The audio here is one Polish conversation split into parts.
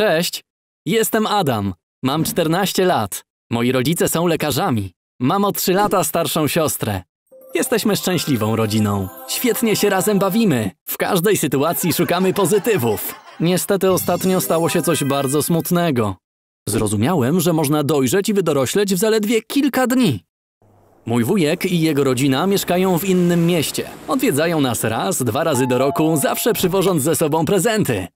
Cześć, jestem Adam. Mam 14 lat. Moi rodzice są lekarzami. Mam o 3 lata starszą siostrę. Jesteśmy szczęśliwą rodziną. Świetnie się razem bawimy. W każdej sytuacji szukamy pozytywów. Niestety ostatnio stało się coś bardzo smutnego. Zrozumiałem, że można dojrzeć i wydorośleć w zaledwie kilka dni. Mój wujek i jego rodzina mieszkają w innym mieście. Odwiedzają nas raz, dwa razy do roku, zawsze przywożąc ze sobą prezenty.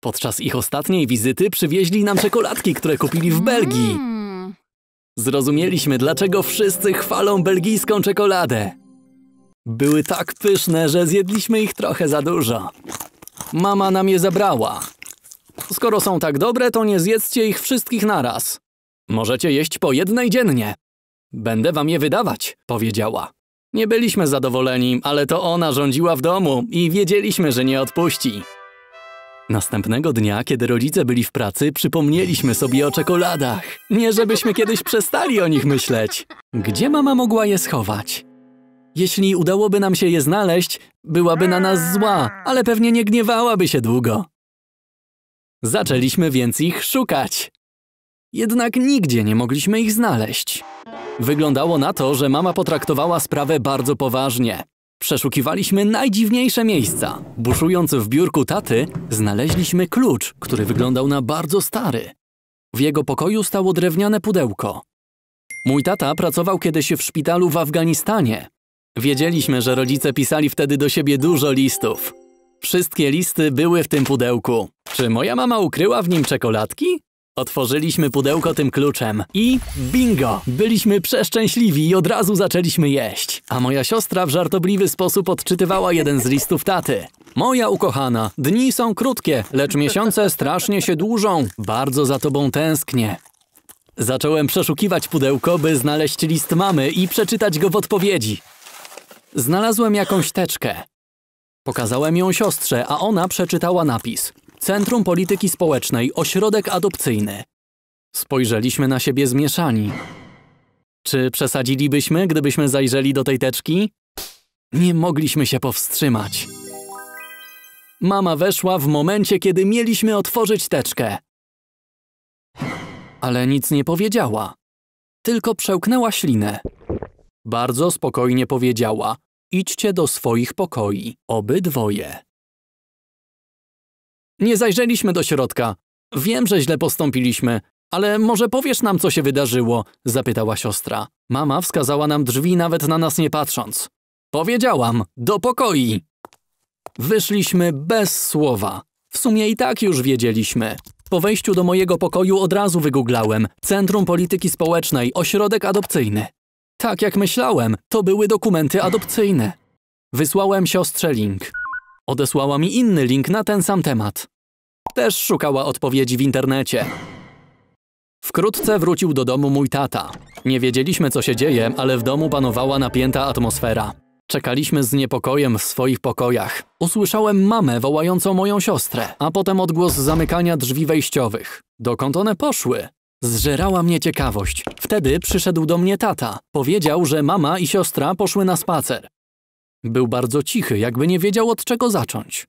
Podczas ich ostatniej wizyty przywieźli nam czekoladki, które kupili w Belgii. Mm. Zrozumieliśmy, dlaczego wszyscy chwalą belgijską czekoladę. Były tak pyszne, że zjedliśmy ich trochę za dużo. Mama nam je zabrała. Skoro są tak dobre, to nie zjedzcie ich wszystkich naraz. Możecie jeść po jednej dziennie. Będę wam je wydawać, powiedziała. Nie byliśmy zadowoleni, ale to ona rządziła w domu i wiedzieliśmy, że nie odpuści. Następnego dnia, kiedy rodzice byli w pracy, przypomnieliśmy sobie o czekoladach. Nie żebyśmy kiedyś przestali o nich myśleć. Gdzie mama mogła je schować? Jeśli udałoby nam się je znaleźć, byłaby na nas zła, ale pewnie nie gniewałaby się długo. Zaczęliśmy więc ich szukać. Jednak nigdzie nie mogliśmy ich znaleźć. Wyglądało na to, że mama potraktowała sprawę bardzo poważnie. Przeszukiwaliśmy najdziwniejsze miejsca. Buszując w biurku taty, znaleźliśmy klucz, który wyglądał na bardzo stary. W jego pokoju stało drewniane pudełko. Mój tata pracował kiedyś w szpitalu w Afganistanie. Wiedzieliśmy, że rodzice pisali wtedy do siebie dużo listów. Wszystkie listy były w tym pudełku. Czy moja mama ukryła w nim czekoladki? Otworzyliśmy pudełko tym kluczem i bingo! Byliśmy przeszczęśliwi i od razu zaczęliśmy jeść. A moja siostra w żartobliwy sposób odczytywała jeden z listów taty. Moja ukochana, dni są krótkie, lecz miesiące strasznie się dłużą. Bardzo za tobą tęsknię. Zacząłem przeszukiwać pudełko, by znaleźć list mamy i przeczytać go w odpowiedzi. Znalazłem jakąś teczkę. Pokazałem ją siostrze, a ona przeczytała napis. Centrum Polityki Społecznej, ośrodek adopcyjny. Spojrzeliśmy na siebie zmieszani. Czy przesadzilibyśmy, gdybyśmy zajrzeli do tej teczki? Nie mogliśmy się powstrzymać. Mama weszła w momencie, kiedy mieliśmy otworzyć teczkę. Ale nic nie powiedziała. Tylko przełknęła ślinę. Bardzo spokojnie powiedziała. Idźcie do swoich pokoi, obydwoje. Nie zajrzeliśmy do środka. Wiem, że źle postąpiliśmy, ale może powiesz nam, co się wydarzyło? zapytała siostra. Mama wskazała nam drzwi nawet na nas nie patrząc. Powiedziałam, do pokoi! Wyszliśmy bez słowa. W sumie i tak już wiedzieliśmy. Po wejściu do mojego pokoju od razu wygooglałem Centrum Polityki Społecznej, ośrodek adopcyjny. Tak jak myślałem, to były dokumenty adopcyjne. Wysłałem siostrze link. Odesłała mi inny link na ten sam temat. Też szukała odpowiedzi w internecie. Wkrótce wrócił do domu mój tata. Nie wiedzieliśmy, co się dzieje, ale w domu panowała napięta atmosfera. Czekaliśmy z niepokojem w swoich pokojach. Usłyszałem mamę wołającą moją siostrę, a potem odgłos zamykania drzwi wejściowych. Dokąd one poszły? Zżerała mnie ciekawość. Wtedy przyszedł do mnie tata. Powiedział, że mama i siostra poszły na spacer. Był bardzo cichy, jakby nie wiedział od czego zacząć.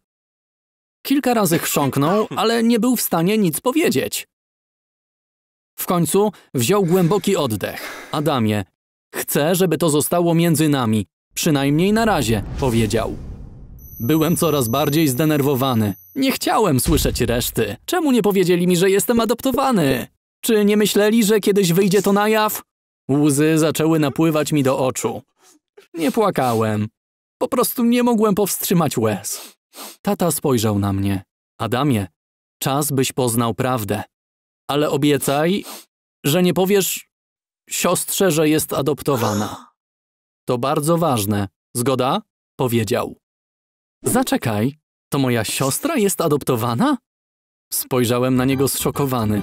Kilka razy chrząknął, ale nie był w stanie nic powiedzieć. W końcu wziął głęboki oddech. Adamie, chcę, żeby to zostało między nami, przynajmniej na razie, powiedział. Byłem coraz bardziej zdenerwowany. Nie chciałem słyszeć reszty. Czemu nie powiedzieli mi, że jestem adoptowany? Czy nie myśleli, że kiedyś wyjdzie to na jaw? Łzy zaczęły napływać mi do oczu. Nie płakałem. Po prostu nie mogłem powstrzymać łez. Tata spojrzał na mnie. Adamie, czas byś poznał prawdę. Ale obiecaj, że nie powiesz siostrze, że jest adoptowana. To bardzo ważne. Zgoda? Powiedział. Zaczekaj, to moja siostra jest adoptowana? Spojrzałem na niego zszokowany.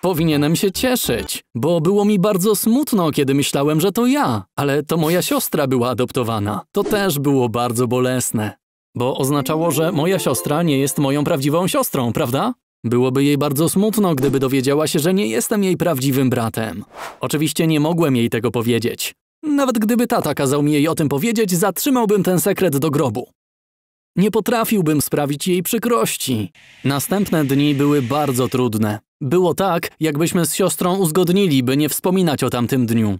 Powinienem się cieszyć, bo było mi bardzo smutno, kiedy myślałem, że to ja, ale to moja siostra była adoptowana. To też było bardzo bolesne, bo oznaczało, że moja siostra nie jest moją prawdziwą siostrą, prawda? Byłoby jej bardzo smutno, gdyby dowiedziała się, że nie jestem jej prawdziwym bratem. Oczywiście nie mogłem jej tego powiedzieć. Nawet gdyby tata kazał mi jej o tym powiedzieć, zatrzymałbym ten sekret do grobu. Nie potrafiłbym sprawić jej przykrości. Następne dni były bardzo trudne. Było tak, jakbyśmy z siostrą uzgodnili, by nie wspominać o tamtym dniu.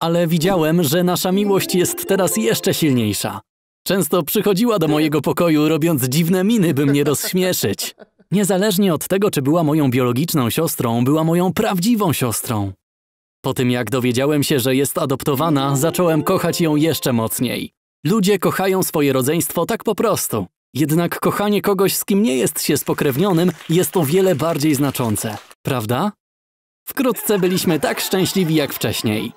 Ale widziałem, że nasza miłość jest teraz jeszcze silniejsza. Często przychodziła do mojego pokoju, robiąc dziwne miny, by mnie rozśmieszyć. Niezależnie od tego, czy była moją biologiczną siostrą, była moją prawdziwą siostrą. Po tym, jak dowiedziałem się, że jest adoptowana, zacząłem kochać ją jeszcze mocniej. Ludzie kochają swoje rodzeństwo tak po prostu. Jednak kochanie kogoś, z kim nie jest się spokrewnionym, jest o wiele bardziej znaczące. Prawda? Wkrótce byliśmy tak szczęśliwi jak wcześniej.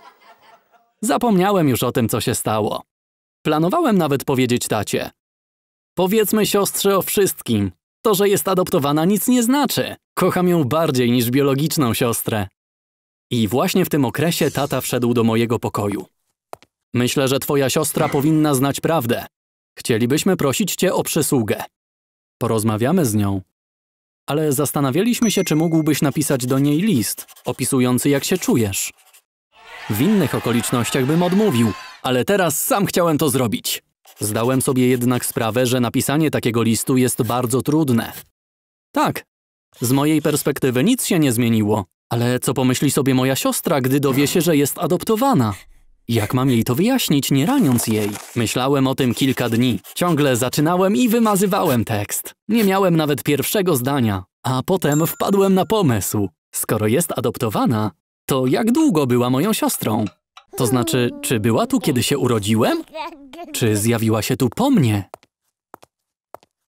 Zapomniałem już o tym, co się stało. Planowałem nawet powiedzieć tacie. Powiedzmy siostrze o wszystkim. To, że jest adoptowana nic nie znaczy. Kocham ją bardziej niż biologiczną siostrę. I właśnie w tym okresie tata wszedł do mojego pokoju. Myślę, że twoja siostra powinna znać prawdę. Chcielibyśmy prosić cię o przysługę. Porozmawiamy z nią. Ale zastanawialiśmy się, czy mógłbyś napisać do niej list, opisujący jak się czujesz. W innych okolicznościach bym odmówił, ale teraz sam chciałem to zrobić. Zdałem sobie jednak sprawę, że napisanie takiego listu jest bardzo trudne. Tak, z mojej perspektywy nic się nie zmieniło, ale co pomyśli sobie moja siostra, gdy dowie się, że jest adoptowana? Jak mam jej to wyjaśnić, nie raniąc jej? Myślałem o tym kilka dni. Ciągle zaczynałem i wymazywałem tekst. Nie miałem nawet pierwszego zdania. A potem wpadłem na pomysł. Skoro jest adoptowana, to jak długo była moją siostrą? To znaczy, czy była tu, kiedy się urodziłem? Czy zjawiła się tu po mnie?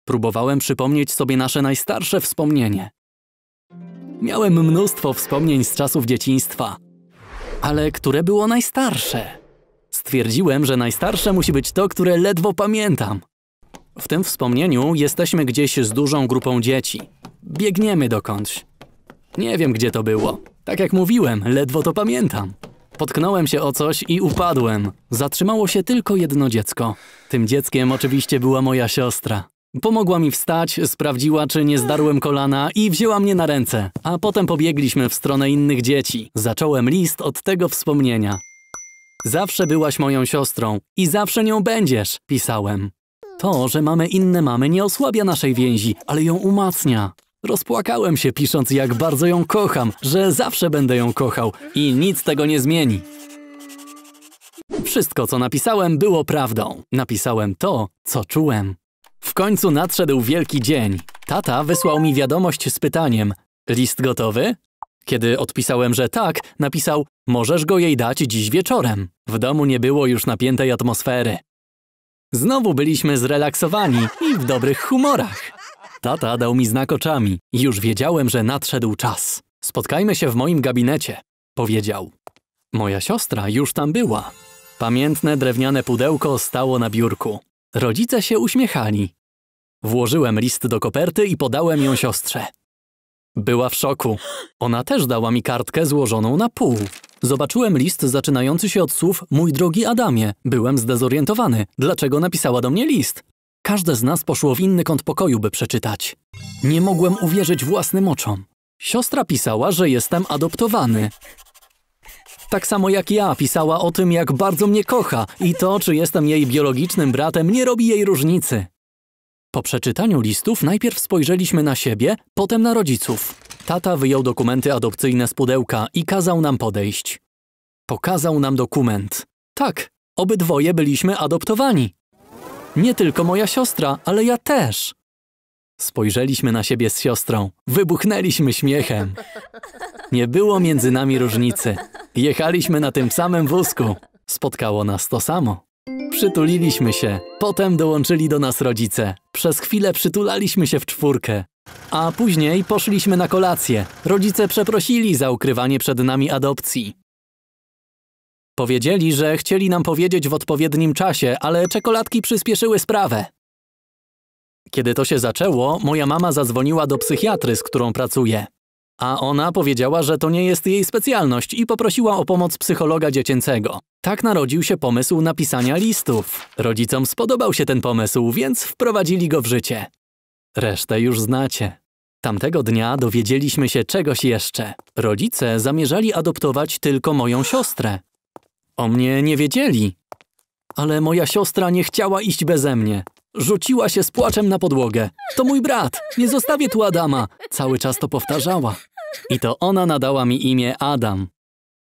Próbowałem przypomnieć sobie nasze najstarsze wspomnienie. Miałem mnóstwo wspomnień z czasów dzieciństwa. Ale które było najstarsze? Stwierdziłem, że najstarsze musi być to, które ledwo pamiętam. W tym wspomnieniu jesteśmy gdzieś z dużą grupą dzieci. Biegniemy dokądś. Nie wiem, gdzie to było. Tak jak mówiłem, ledwo to pamiętam. Potknąłem się o coś i upadłem. Zatrzymało się tylko jedno dziecko. Tym dzieckiem oczywiście była moja siostra. Pomogła mi wstać, sprawdziła, czy nie zdarłem kolana i wzięła mnie na ręce. A potem pobiegliśmy w stronę innych dzieci. Zacząłem list od tego wspomnienia. Zawsze byłaś moją siostrą i zawsze nią będziesz, pisałem. To, że mamy inne mamy, nie osłabia naszej więzi, ale ją umacnia. Rozpłakałem się pisząc, jak bardzo ją kocham, że zawsze będę ją kochał i nic tego nie zmieni. Wszystko, co napisałem, było prawdą. Napisałem to, co czułem. W końcu nadszedł wielki dzień. Tata wysłał mi wiadomość z pytaniem: List gotowy? Kiedy odpisałem, że tak, napisał: Możesz go jej dać dziś wieczorem. W domu nie było już napiętej atmosfery. Znowu byliśmy zrelaksowani i w dobrych humorach. Tata dał mi znak oczami. Już wiedziałem, że nadszedł czas. Spotkajmy się w moim gabinecie, powiedział. Moja siostra już tam była. Pamiętne drewniane pudełko stało na biurku. Rodzice się uśmiechali. Włożyłem list do koperty i podałem ją siostrze. Była w szoku. Ona też dała mi kartkę złożoną na pół. Zobaczyłem list zaczynający się od słów Mój drogi Adamie, byłem zdezorientowany. Dlaczego napisała do mnie list? Każde z nas poszło w inny kąt pokoju, by przeczytać. Nie mogłem uwierzyć własnym oczom. Siostra pisała, że jestem adoptowany. Tak samo jak ja pisała o tym, jak bardzo mnie kocha i to, czy jestem jej biologicznym bratem, nie robi jej różnicy. Po przeczytaniu listów najpierw spojrzeliśmy na siebie, potem na rodziców. Tata wyjął dokumenty adopcyjne z pudełka i kazał nam podejść. Pokazał nam dokument. Tak, obydwoje byliśmy adoptowani. Nie tylko moja siostra, ale ja też. Spojrzeliśmy na siebie z siostrą. Wybuchnęliśmy śmiechem. Nie było między nami różnicy. Jechaliśmy na tym samym wózku. Spotkało nas to samo. Przytuliliśmy się. Potem dołączyli do nas rodzice. Przez chwilę przytulaliśmy się w czwórkę. A później poszliśmy na kolację. Rodzice przeprosili za ukrywanie przed nami adopcji. Powiedzieli, że chcieli nam powiedzieć w odpowiednim czasie, ale czekoladki przyspieszyły sprawę. Kiedy to się zaczęło, moja mama zadzwoniła do psychiatry, z którą pracuje. A ona powiedziała, że to nie jest jej specjalność i poprosiła o pomoc psychologa dziecięcego. Tak narodził się pomysł napisania listów. Rodzicom spodobał się ten pomysł, więc wprowadzili go w życie. Resztę już znacie. Tamtego dnia dowiedzieliśmy się czegoś jeszcze. Rodzice zamierzali adoptować tylko moją siostrę. O mnie nie wiedzieli. Ale moja siostra nie chciała iść beze mnie. Rzuciła się z płaczem na podłogę. To mój brat! Nie zostawię tu Adama! Cały czas to powtarzała. I to ona nadała mi imię Adam.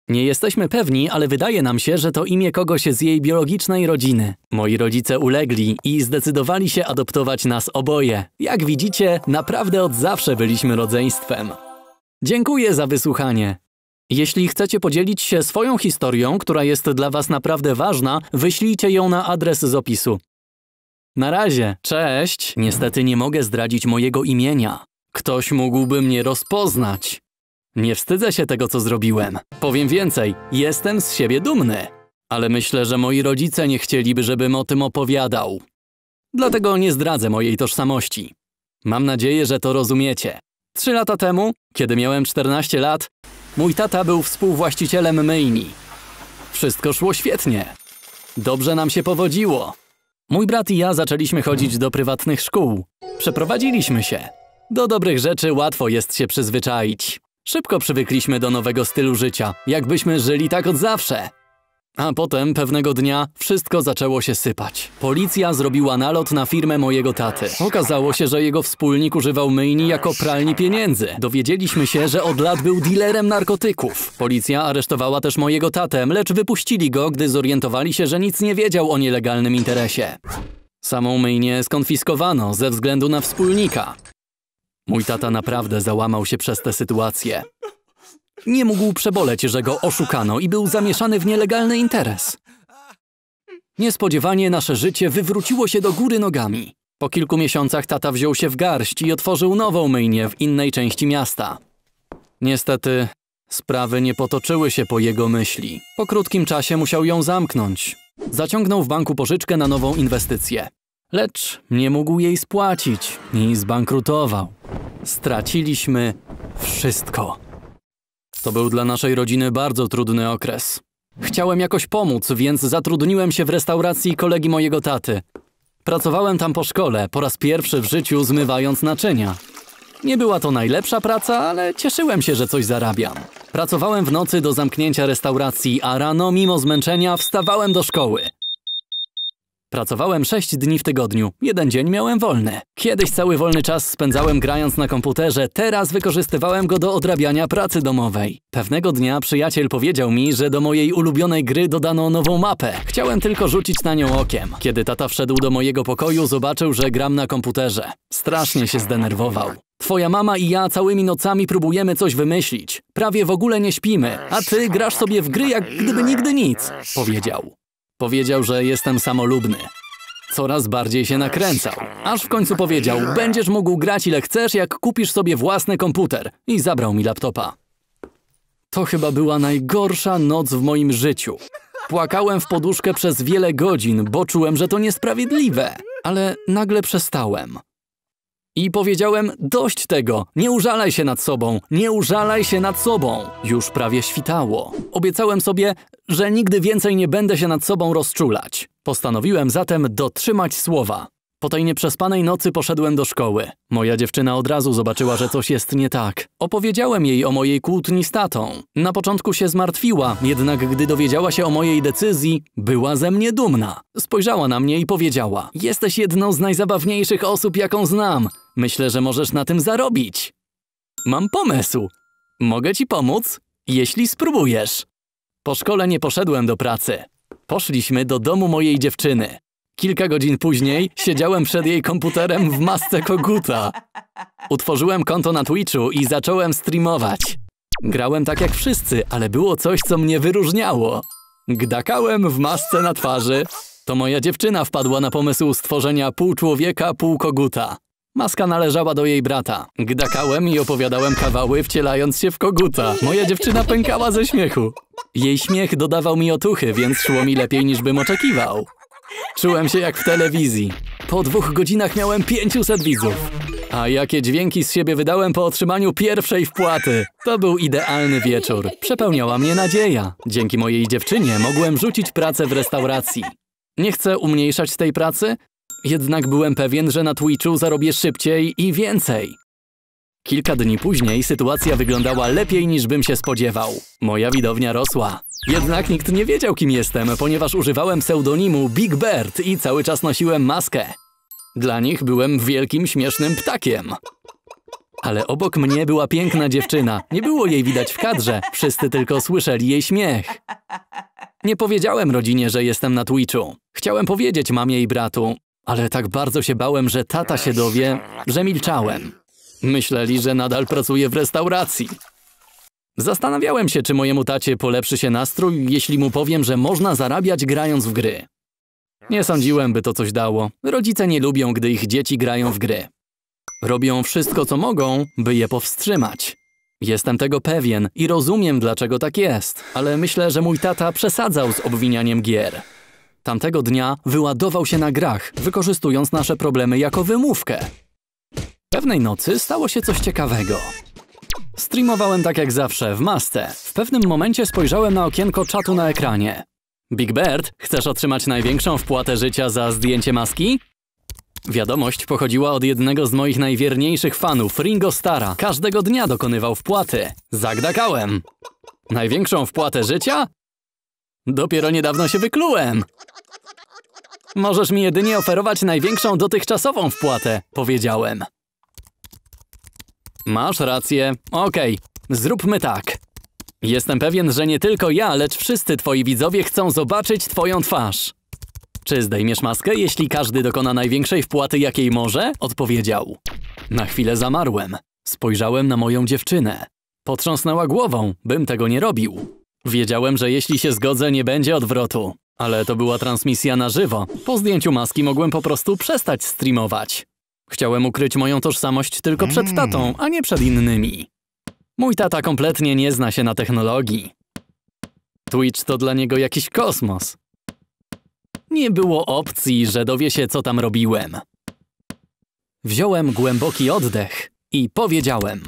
Nie jesteśmy pewni, ale wydaje nam się, że to imię kogoś z jej biologicznej rodziny. Moi rodzice ulegli i zdecydowali się adoptować nas oboje. Jak widzicie, naprawdę od zawsze byliśmy rodzeństwem. Dziękuję za wysłuchanie. Jeśli chcecie podzielić się swoją historią, która jest dla Was naprawdę ważna, wyślijcie ją na adres z opisu. Na razie, cześć. Niestety nie mogę zdradzić mojego imienia. Ktoś mógłby mnie rozpoznać. Nie wstydzę się tego, co zrobiłem. Powiem więcej, jestem z siebie dumny. Ale myślę, że moi rodzice nie chcieliby, żebym o tym opowiadał. Dlatego nie zdradzę mojej tożsamości. Mam nadzieję, że to rozumiecie. Trzy lata temu, kiedy miałem 14 lat, mój tata był współwłaścicielem myjni. Wszystko szło świetnie. Dobrze nam się powodziło. Mój brat i ja zaczęliśmy chodzić do prywatnych szkół. Przeprowadziliśmy się. Do dobrych rzeczy łatwo jest się przyzwyczaić. Szybko przywykliśmy do nowego stylu życia, jakbyśmy żyli tak od zawsze. A potem pewnego dnia wszystko zaczęło się sypać. Policja zrobiła nalot na firmę mojego taty. Okazało się, że jego wspólnik używał myjni jako pralni pieniędzy. Dowiedzieliśmy się, że od lat był dealerem narkotyków. Policja aresztowała też mojego tatę, lecz wypuścili go, gdy zorientowali się, że nic nie wiedział o nielegalnym interesie. Samą myjnię skonfiskowano ze względu na wspólnika. Mój tata naprawdę załamał się przez tę sytuację. Nie mógł przeboleć, że go oszukano i był zamieszany w nielegalny interes. Niespodziewanie nasze życie wywróciło się do góry nogami. Po kilku miesiącach tata wziął się w garść i otworzył nową myjnię w innej części miasta. Niestety, sprawy nie potoczyły się po jego myśli. Po krótkim czasie musiał ją zamknąć. Zaciągnął w banku pożyczkę na nową inwestycję. Lecz nie mógł jej spłacić i zbankrutował. Straciliśmy wszystko. To był dla naszej rodziny bardzo trudny okres. Chciałem jakoś pomóc, więc zatrudniłem się w restauracji kolegi mojego taty. Pracowałem tam po szkole, po raz pierwszy w życiu zmywając naczynia. Nie była to najlepsza praca, ale cieszyłem się, że coś zarabiam. Pracowałem w nocy do zamknięcia restauracji, a rano, mimo zmęczenia, wstawałem do szkoły. Pracowałem 6 dni w tygodniu, jeden dzień miałem wolny. Kiedyś cały wolny czas spędzałem grając na komputerze, teraz wykorzystywałem go do odrabiania pracy domowej. Pewnego dnia przyjaciel powiedział mi, że do mojej ulubionej gry dodano nową mapę. Chciałem tylko rzucić na nią okiem. Kiedy tata wszedł do mojego pokoju, zobaczył, że gram na komputerze. Strasznie się zdenerwował. Twoja mama i ja całymi nocami próbujemy coś wymyślić. Prawie w ogóle nie śpimy, a ty grasz sobie w gry jak gdyby nigdy nic, powiedział. Powiedział, że jestem samolubny. Coraz bardziej się nakręcał. Aż w końcu powiedział, będziesz mógł grać ile chcesz, jak kupisz sobie własny komputer. I zabrał mi laptopa. To chyba była najgorsza noc w moim życiu. Płakałem w poduszkę przez wiele godzin, bo czułem, że to niesprawiedliwe. Ale nagle przestałem. I powiedziałem, dość tego, nie użalaj się nad sobą, nie użalaj się nad sobą. Już prawie świtało. Obiecałem sobie, że nigdy więcej nie będę się nad sobą rozczulać. Postanowiłem zatem dotrzymać słowa. Po tej nieprzespanej nocy poszedłem do szkoły. Moja dziewczyna od razu zobaczyła, że coś jest nie tak. Opowiedziałem jej o mojej kłótni z tatą. Na początku się zmartwiła, jednak gdy dowiedziała się o mojej decyzji, była ze mnie dumna. Spojrzała na mnie i powiedziała: Jesteś jedną z najzabawniejszych osób, jaką znam. Myślę, że możesz na tym zarobić. Mam pomysł. Mogę ci pomóc, jeśli spróbujesz. Po szkole nie poszedłem do pracy. Poszliśmy do domu mojej dziewczyny. Kilka godzin później siedziałem przed jej komputerem w masce koguta. Utworzyłem konto na Twitchu i zacząłem streamować. Grałem tak jak wszyscy, ale było coś, co mnie wyróżniało. Gdakałem w masce na twarzy. To moja dziewczyna wpadła na pomysł stworzenia pół człowieka, pół koguta. Maska należała do jej brata. Gdakałem i opowiadałem kawały, wcielając się w koguta. Moja dziewczyna pękała ze śmiechu. Jej śmiech dodawał mi otuchy, więc szło mi lepiej niż bym oczekiwał. Czułem się jak w telewizji. Po dwóch godzinach miałem 500 widzów. A jakie dźwięki z siebie wydałem po otrzymaniu pierwszej wpłaty. To był idealny wieczór. Przepełniała mnie nadzieja. Dzięki mojej dziewczynie mogłem rzucić pracę w restauracji. Nie chcę umniejszać tej pracy, jednak byłem pewien, że na Twitchu zarobię szybciej i więcej. Kilka dni później sytuacja wyglądała lepiej niż bym się spodziewał. Moja widownia rosła. Jednak nikt nie wiedział kim jestem, ponieważ używałem pseudonimu Big Bird i cały czas nosiłem maskę. Dla nich byłem wielkim śmiesznym ptakiem. Ale obok mnie była piękna dziewczyna. Nie było jej widać w kadrze, wszyscy tylko słyszeli jej śmiech. Nie powiedziałem rodzinie, że jestem na Twitchu. Chciałem powiedzieć mamie i bratu, ale tak bardzo się bałem, że tata się dowie, że milczałem. Myśleli, że nadal pracuję w restauracji. Zastanawiałem się, czy mojemu tacie polepszy się nastrój, jeśli mu powiem, że można zarabiać grając w gry. Nie sądziłem, by to coś dało. Rodzice nie lubią, gdy ich dzieci grają w gry. Robią wszystko, co mogą, by je powstrzymać. Jestem tego pewien i rozumiem, dlaczego tak jest, ale myślę, że mój tata przesadzał z obwinianiem gier. Tamtego dnia wyładował się na grach, wykorzystując nasze problemy jako wymówkę. Pewnej nocy stało się coś ciekawego. Streamowałem tak jak zawsze, w masce. W pewnym momencie spojrzałem na okienko czatu na ekranie. Big Bird, chcesz otrzymać największą wpłatę życia za zdjęcie maski? Wiadomość pochodziła od jednego z moich najwierniejszych fanów, Ringo Stara. Każdego dnia dokonywał wpłaty. Zagdakałem. Największą wpłatę życia? Dopiero niedawno się wyklułem. Możesz mi jedynie oferować największą dotychczasową wpłatę, powiedziałem. Masz rację. Okej, okay. zróbmy tak. Jestem pewien, że nie tylko ja, lecz wszyscy twoi widzowie chcą zobaczyć twoją twarz. Czy zdejmiesz maskę, jeśli każdy dokona największej wpłaty, jakiej może? Odpowiedział. Na chwilę zamarłem. Spojrzałem na moją dziewczynę. Potrząsnęła głową, bym tego nie robił. Wiedziałem, że jeśli się zgodzę, nie będzie odwrotu. Ale to była transmisja na żywo. Po zdjęciu maski mogłem po prostu przestać streamować. Chciałem ukryć moją tożsamość tylko przed mm. tatą, a nie przed innymi. Mój tata kompletnie nie zna się na technologii. Twitch to dla niego jakiś kosmos. Nie było opcji, że dowie się, co tam robiłem. Wziąłem głęboki oddech i powiedziałem.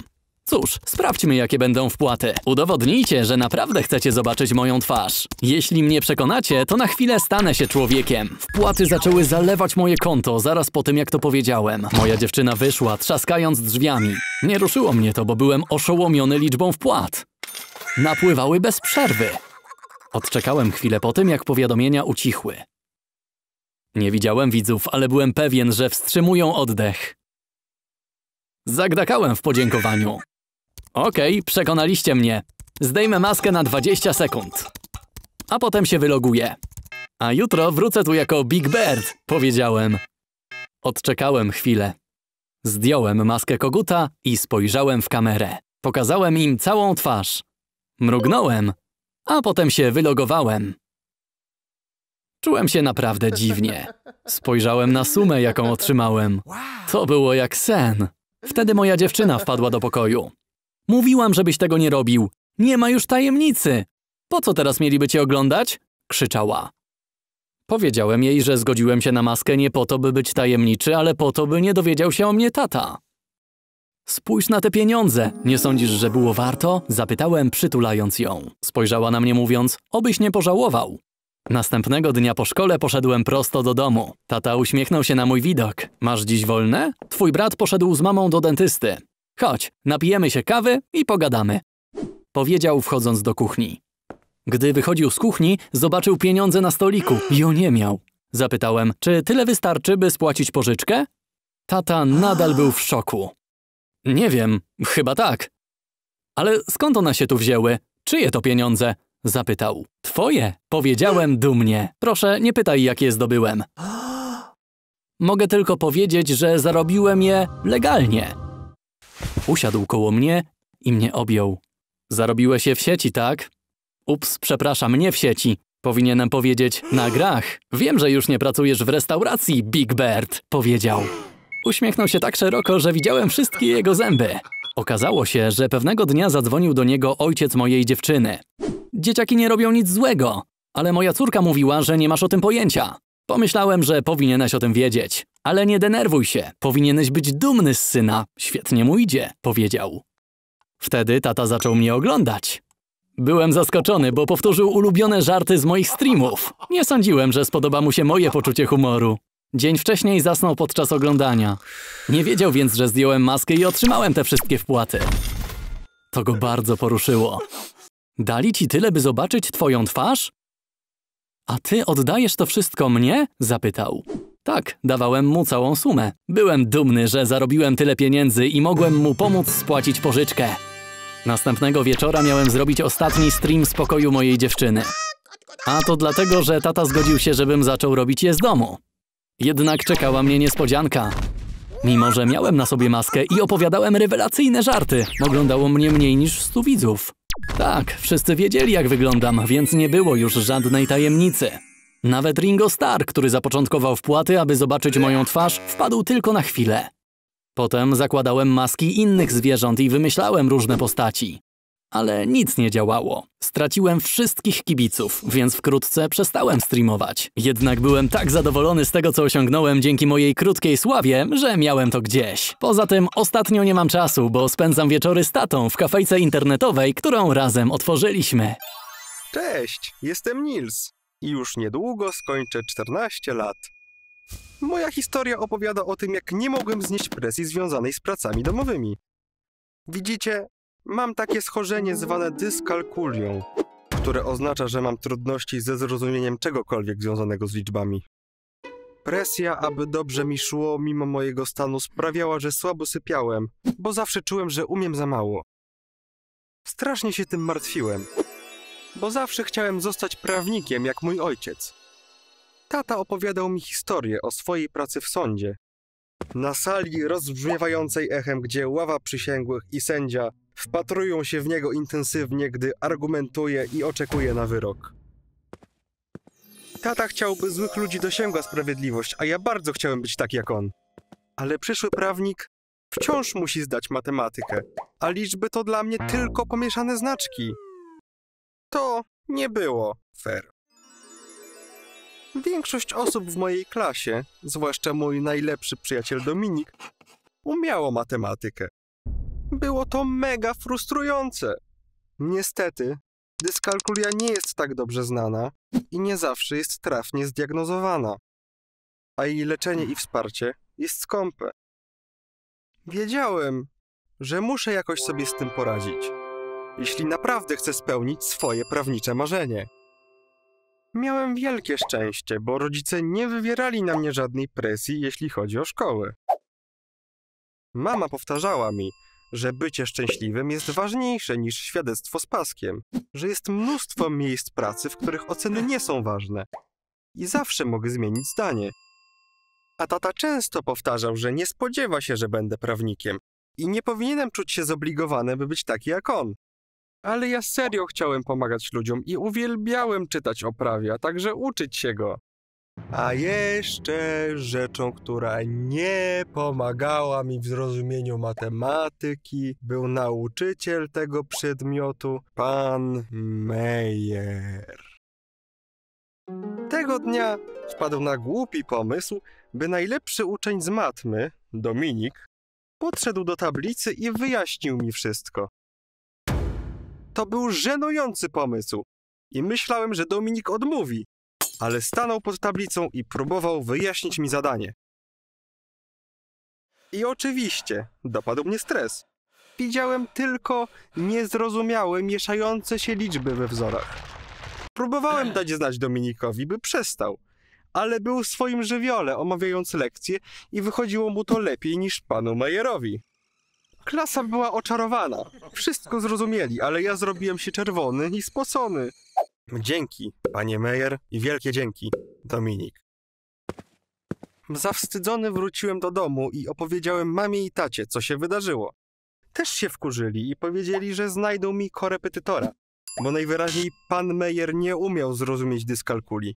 Cóż, sprawdźmy jakie będą wpłaty. Udowodnijcie, że naprawdę chcecie zobaczyć moją twarz. Jeśli mnie przekonacie, to na chwilę stanę się człowiekiem. Wpłaty zaczęły zalewać moje konto zaraz po tym jak to powiedziałem. Moja dziewczyna wyszła, trzaskając drzwiami. Nie ruszyło mnie to, bo byłem oszołomiony liczbą wpłat. Napływały bez przerwy. Odczekałem chwilę po tym, jak powiadomienia ucichły. Nie widziałem widzów, ale byłem pewien, że wstrzymują oddech. Zagdakałem w podziękowaniu. Okej, okay, przekonaliście mnie. Zdejmę maskę na 20 sekund. A potem się wyloguję. A jutro wrócę tu jako Big Bird, powiedziałem. Odczekałem chwilę. Zdjąłem maskę koguta i spojrzałem w kamerę. Pokazałem im całą twarz. Mrugnąłem, a potem się wylogowałem. Czułem się naprawdę dziwnie. Spojrzałem na sumę, jaką otrzymałem. To było jak sen. Wtedy moja dziewczyna wpadła do pokoju. Mówiłam, żebyś tego nie robił. Nie ma już tajemnicy. Po co teraz mieliby cię oglądać? Krzyczała. Powiedziałem jej, że zgodziłem się na maskę nie po to, by być tajemniczy, ale po to, by nie dowiedział się o mnie tata. Spójrz na te pieniądze. Nie sądzisz, że było warto? Zapytałem, przytulając ją. Spojrzała na mnie mówiąc, obyś nie pożałował. Następnego dnia po szkole poszedłem prosto do domu. Tata uśmiechnął się na mój widok. Masz dziś wolne? Twój brat poszedł z mamą do dentysty. Chodź, napijemy się kawy i pogadamy. Powiedział wchodząc do kuchni. Gdy wychodził z kuchni, zobaczył pieniądze na stoliku i o nie miał. Zapytałem, czy tyle wystarczy, by spłacić pożyczkę? Tata nadal był w szoku. Nie wiem, chyba tak. Ale skąd one się tu wzięły? Czyje to pieniądze? Zapytał. Twoje, powiedziałem dumnie. Proszę, nie pytaj, jak je zdobyłem. Mogę tylko powiedzieć, że zarobiłem je legalnie. Usiadł koło mnie i mnie objął. Zarobiłeś się w sieci, tak? Ups, przepraszam, nie w sieci. Powinienem powiedzieć na grach. Wiem, że już nie pracujesz w restauracji, Big Bird, powiedział. Uśmiechnął się tak szeroko, że widziałem wszystkie jego zęby. Okazało się, że pewnego dnia zadzwonił do niego ojciec mojej dziewczyny. Dzieciaki nie robią nic złego, ale moja córka mówiła, że nie masz o tym pojęcia. Pomyślałem, że powinieneś o tym wiedzieć. Ale nie denerwuj się, powinieneś być dumny z syna. Świetnie mu idzie, powiedział. Wtedy tata zaczął mnie oglądać. Byłem zaskoczony, bo powtórzył ulubione żarty z moich streamów. Nie sądziłem, że spodoba mu się moje poczucie humoru. Dzień wcześniej zasnął podczas oglądania. Nie wiedział więc, że zdjąłem maskę i otrzymałem te wszystkie wpłaty. To go bardzo poruszyło. Dali ci tyle, by zobaczyć twoją twarz? A ty oddajesz to wszystko mnie? zapytał. Tak, dawałem mu całą sumę. Byłem dumny, że zarobiłem tyle pieniędzy i mogłem mu pomóc spłacić pożyczkę. Następnego wieczora miałem zrobić ostatni stream z pokoju mojej dziewczyny. A to dlatego, że tata zgodził się, żebym zaczął robić je z domu. Jednak czekała mnie niespodzianka. Mimo, że miałem na sobie maskę i opowiadałem rewelacyjne żarty, oglądało mnie mniej niż stu widzów. Tak, wszyscy wiedzieli jak wyglądam, więc nie było już żadnej tajemnicy. Nawet Ringo Starr, który zapoczątkował wpłaty, aby zobaczyć moją twarz, wpadł tylko na chwilę. Potem zakładałem maski innych zwierząt i wymyślałem różne postaci ale nic nie działało. Straciłem wszystkich kibiców, więc wkrótce przestałem streamować. Jednak byłem tak zadowolony z tego, co osiągnąłem dzięki mojej krótkiej sławie, że miałem to gdzieś. Poza tym ostatnio nie mam czasu, bo spędzam wieczory z tatą w kafejce internetowej, którą razem otworzyliśmy. Cześć, jestem Nils i już niedługo skończę 14 lat. Moja historia opowiada o tym, jak nie mogłem znieść presji związanej z pracami domowymi. Widzicie, Mam takie schorzenie zwane dyskalkulią, które oznacza, że mam trudności ze zrozumieniem czegokolwiek związanego z liczbami. Presja, aby dobrze mi szło mimo mojego stanu, sprawiała, że słabo sypiałem, bo zawsze czułem, że umiem za mało. Strasznie się tym martwiłem, bo zawsze chciałem zostać prawnikiem jak mój ojciec. Tata opowiadał mi historię o swojej pracy w sądzie. Na sali rozbrzmiewającej echem, gdzie ława przysięgłych i sędzia Wpatrują się w niego intensywnie, gdy argumentuje i oczekuje na wyrok. Tata chciałby złych ludzi dosięgał sprawiedliwość, a ja bardzo chciałem być tak jak on. Ale przyszły prawnik wciąż musi zdać matematykę, a liczby to dla mnie tylko pomieszane znaczki. To nie było fair. Większość osób w mojej klasie, zwłaszcza mój najlepszy przyjaciel Dominik, umiało matematykę. Było to mega frustrujące. Niestety, dyskalkulia nie jest tak dobrze znana i nie zawsze jest trafnie zdiagnozowana, a jej leczenie i wsparcie jest skąpe. Wiedziałem, że muszę jakoś sobie z tym poradzić, jeśli naprawdę chcę spełnić swoje prawnicze marzenie. Miałem wielkie szczęście, bo rodzice nie wywierali na mnie żadnej presji, jeśli chodzi o szkołę. Mama powtarzała mi, że bycie szczęśliwym jest ważniejsze niż świadectwo z paskiem, że jest mnóstwo miejsc pracy, w których oceny nie są ważne i zawsze mogę zmienić zdanie. A tata często powtarzał, że nie spodziewa się, że będę prawnikiem i nie powinienem czuć się zobligowany, by być taki jak on. Ale ja serio chciałem pomagać ludziom i uwielbiałem czytać o prawie, a także uczyć się go. A jeszcze rzeczą, która nie pomagała mi w zrozumieniu matematyki, był nauczyciel tego przedmiotu, pan Meyer. Tego dnia wpadł na głupi pomysł, by najlepszy uczeń z matmy, Dominik, podszedł do tablicy i wyjaśnił mi wszystko. To był żenujący pomysł i myślałem, że Dominik odmówi, ale stanął pod tablicą i próbował wyjaśnić mi zadanie. I oczywiście dopadł mnie stres. Widziałem tylko niezrozumiałe, mieszające się liczby we wzorach. Próbowałem dać znać Dominikowi, by przestał, ale był w swoim żywiole, omawiając lekcje i wychodziło mu to lepiej niż panu Majerowi. Klasa była oczarowana. Wszystko zrozumieli, ale ja zrobiłem się czerwony i sposony. Dzięki, panie Meyer, i wielkie dzięki, Dominik. Zawstydzony wróciłem do domu i opowiedziałem mamie i tacie, co się wydarzyło. Też się wkurzyli i powiedzieli, że znajdą mi korepetytora, bo najwyraźniej pan Meyer nie umiał zrozumieć dyskalkuli.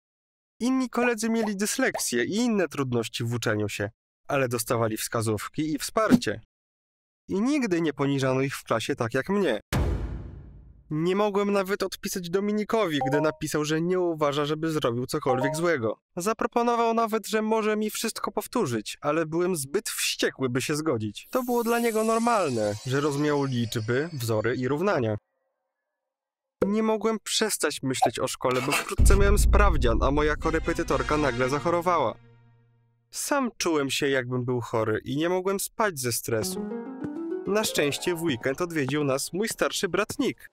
Inni koledzy mieli dysleksję i inne trudności w uczeniu się, ale dostawali wskazówki i wsparcie. I nigdy nie poniżano ich w klasie tak jak mnie. Nie mogłem nawet odpisać Dominikowi, gdy napisał, że nie uważa, żeby zrobił cokolwiek złego. Zaproponował nawet, że może mi wszystko powtórzyć, ale byłem zbyt wściekły, by się zgodzić. To było dla niego normalne, że rozumiał liczby, wzory i równania. Nie mogłem przestać myśleć o szkole, bo wkrótce miałem sprawdzian, a moja korepetytorka nagle zachorowała. Sam czułem się, jakbym był chory i nie mogłem spać ze stresu. Na szczęście w weekend odwiedził nas mój starszy bratnik,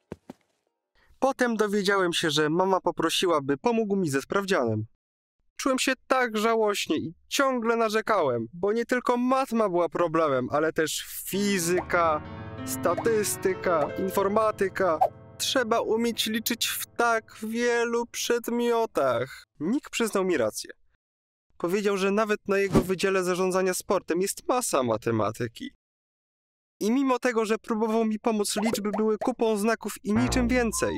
Potem dowiedziałem się, że mama poprosiła, by pomógł mi ze sprawdzianem. Czułem się tak żałośnie i ciągle narzekałem, bo nie tylko matma była problemem, ale też fizyka, statystyka, informatyka. Trzeba umieć liczyć w tak wielu przedmiotach. Nick przyznał mi rację. Powiedział, że nawet na jego wydziale zarządzania sportem jest masa matematyki. I mimo tego, że próbował mi pomóc, liczby były kupą znaków i niczym więcej.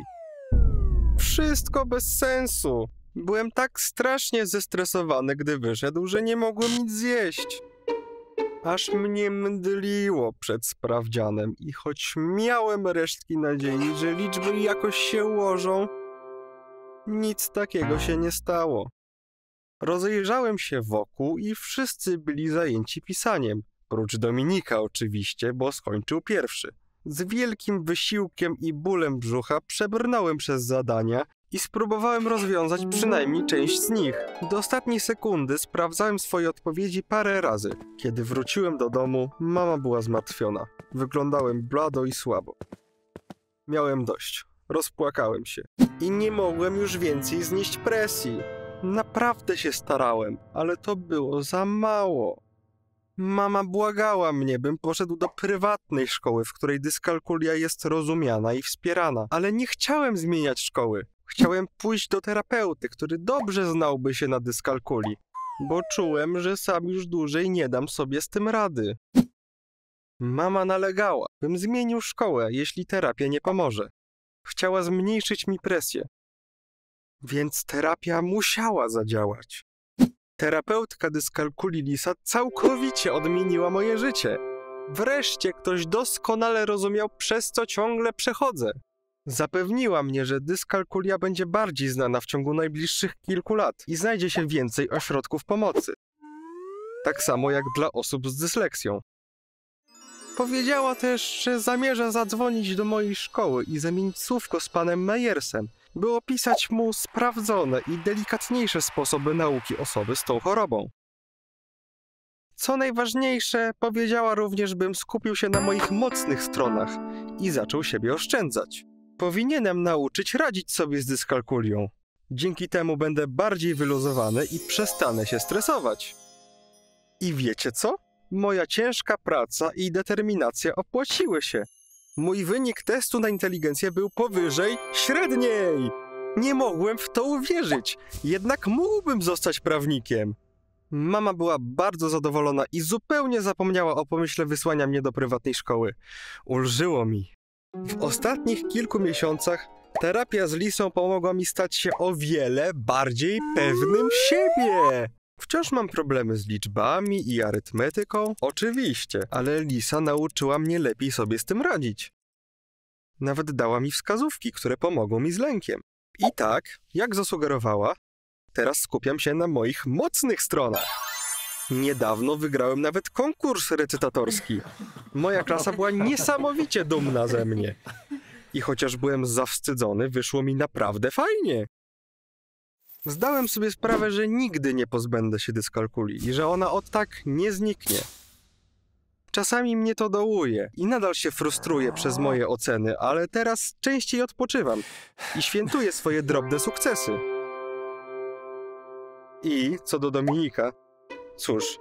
Wszystko bez sensu. Byłem tak strasznie zestresowany, gdy wyszedł, że nie mogłem nic zjeść. Aż mnie mdliło przed sprawdzianem i choć miałem resztki nadziei, że liczby jakoś się łożą, nic takiego się nie stało. Rozejrzałem się wokół i wszyscy byli zajęci pisaniem, prócz Dominika oczywiście, bo skończył pierwszy. Z wielkim wysiłkiem i bólem brzucha przebrnąłem przez zadania i spróbowałem rozwiązać przynajmniej część z nich. Do ostatniej sekundy sprawdzałem swoje odpowiedzi parę razy. Kiedy wróciłem do domu, mama była zmartwiona. Wyglądałem blado i słabo. Miałem dość. Rozpłakałem się. I nie mogłem już więcej znieść presji. Naprawdę się starałem, ale to było za mało. Mama błagała mnie, bym poszedł do prywatnej szkoły, w której dyskalkulia jest rozumiana i wspierana, ale nie chciałem zmieniać szkoły. Chciałem pójść do terapeuty, który dobrze znałby się na dyskalkuli, bo czułem, że sam już dłużej nie dam sobie z tym rady. Mama nalegała, bym zmienił szkołę, jeśli terapia nie pomoże. Chciała zmniejszyć mi presję. Więc terapia musiała zadziałać. Terapeutka dyskalkuli Lisa całkowicie odmieniła moje życie. Wreszcie ktoś doskonale rozumiał, przez co ciągle przechodzę. Zapewniła mnie, że dyskalkulia będzie bardziej znana w ciągu najbliższych kilku lat i znajdzie się więcej ośrodków pomocy. Tak samo jak dla osób z dysleksją. Powiedziała też, że zamierza zadzwonić do mojej szkoły i zamienić słówko z panem Meyersem – by opisać mu sprawdzone i delikatniejsze sposoby nauki osoby z tą chorobą. Co najważniejsze, powiedziała również, bym skupił się na moich mocnych stronach i zaczął siebie oszczędzać. Powinienem nauczyć radzić sobie z dyskalkulią. Dzięki temu będę bardziej wyluzowany i przestanę się stresować. I wiecie co? Moja ciężka praca i determinacja opłaciły się. Mój wynik testu na inteligencję był powyżej średniej. Nie mogłem w to uwierzyć, jednak mógłbym zostać prawnikiem. Mama była bardzo zadowolona i zupełnie zapomniała o pomyśle wysłania mnie do prywatnej szkoły. Ulżyło mi. W ostatnich kilku miesiącach terapia z Lisą pomogła mi stać się o wiele bardziej pewnym siebie. Wciąż mam problemy z liczbami i arytmetyką, oczywiście, ale Lisa nauczyła mnie lepiej sobie z tym radzić. Nawet dała mi wskazówki, które pomogą mi z lękiem. I tak, jak zasugerowała, teraz skupiam się na moich mocnych stronach. Niedawno wygrałem nawet konkurs recytatorski. Moja klasa była niesamowicie dumna ze mnie. I chociaż byłem zawstydzony, wyszło mi naprawdę fajnie. Zdałem sobie sprawę, że nigdy nie pozbędę się dyskalkuli i że ona od tak nie zniknie. Czasami mnie to dołuje i nadal się frustruję przez moje oceny, ale teraz częściej odpoczywam i świętuję swoje drobne sukcesy. I co do Dominika, cóż,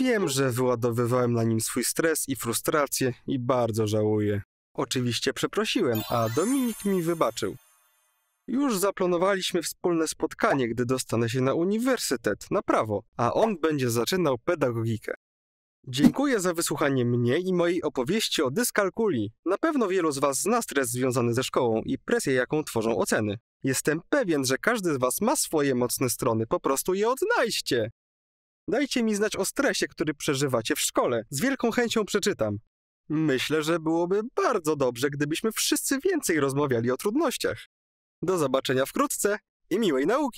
wiem, że wyładowywałem na nim swój stres i frustrację i bardzo żałuję. Oczywiście przeprosiłem, a Dominik mi wybaczył. Już zaplanowaliśmy wspólne spotkanie, gdy dostanę się na uniwersytet, na prawo, a on będzie zaczynał pedagogikę. Dziękuję za wysłuchanie mnie i mojej opowieści o dyskalkuli. Na pewno wielu z Was zna stres związany ze szkołą i presję, jaką tworzą oceny. Jestem pewien, że każdy z Was ma swoje mocne strony, po prostu je odnajdźcie. Dajcie mi znać o stresie, który przeżywacie w szkole. Z wielką chęcią przeczytam. Myślę, że byłoby bardzo dobrze, gdybyśmy wszyscy więcej rozmawiali o trudnościach. Do zobaczenia wkrótce i miłej nauki!